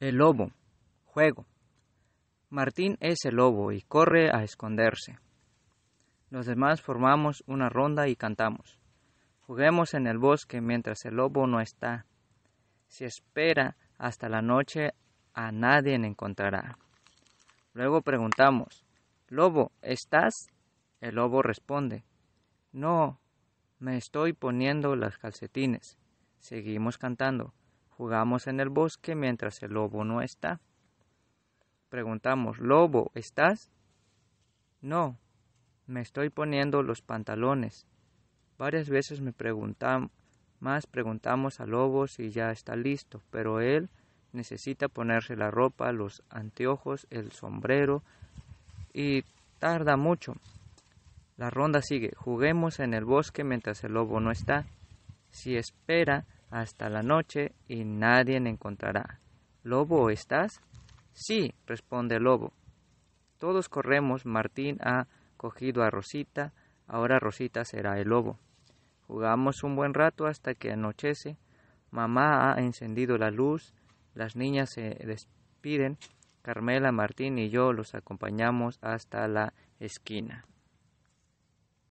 El lobo. Juego. Martín es el lobo y corre a esconderse. Los demás formamos una ronda y cantamos. Juguemos en el bosque mientras el lobo no está. Si espera hasta la noche, a nadie encontrará. Luego preguntamos, Lobo, ¿estás? El lobo responde, No, me estoy poniendo las calcetines. Seguimos cantando. Jugamos en el bosque mientras el lobo no está. Preguntamos, Lobo, ¿estás? No, me estoy poniendo los pantalones. Varias veces me preguntan, más preguntamos a lobo si ya está listo, pero él necesita ponerse la ropa, los anteojos, el sombrero y tarda mucho. La ronda sigue. Juguemos en el bosque mientras el lobo no está. Si espera, hasta la noche y nadie encontrará. ¿Lobo estás? Sí, responde el lobo. Todos corremos, Martín ha cogido a Rosita, ahora Rosita será el lobo. Jugamos un buen rato hasta que anochece, mamá ha encendido la luz, las niñas se despiden, Carmela, Martín y yo los acompañamos hasta la esquina.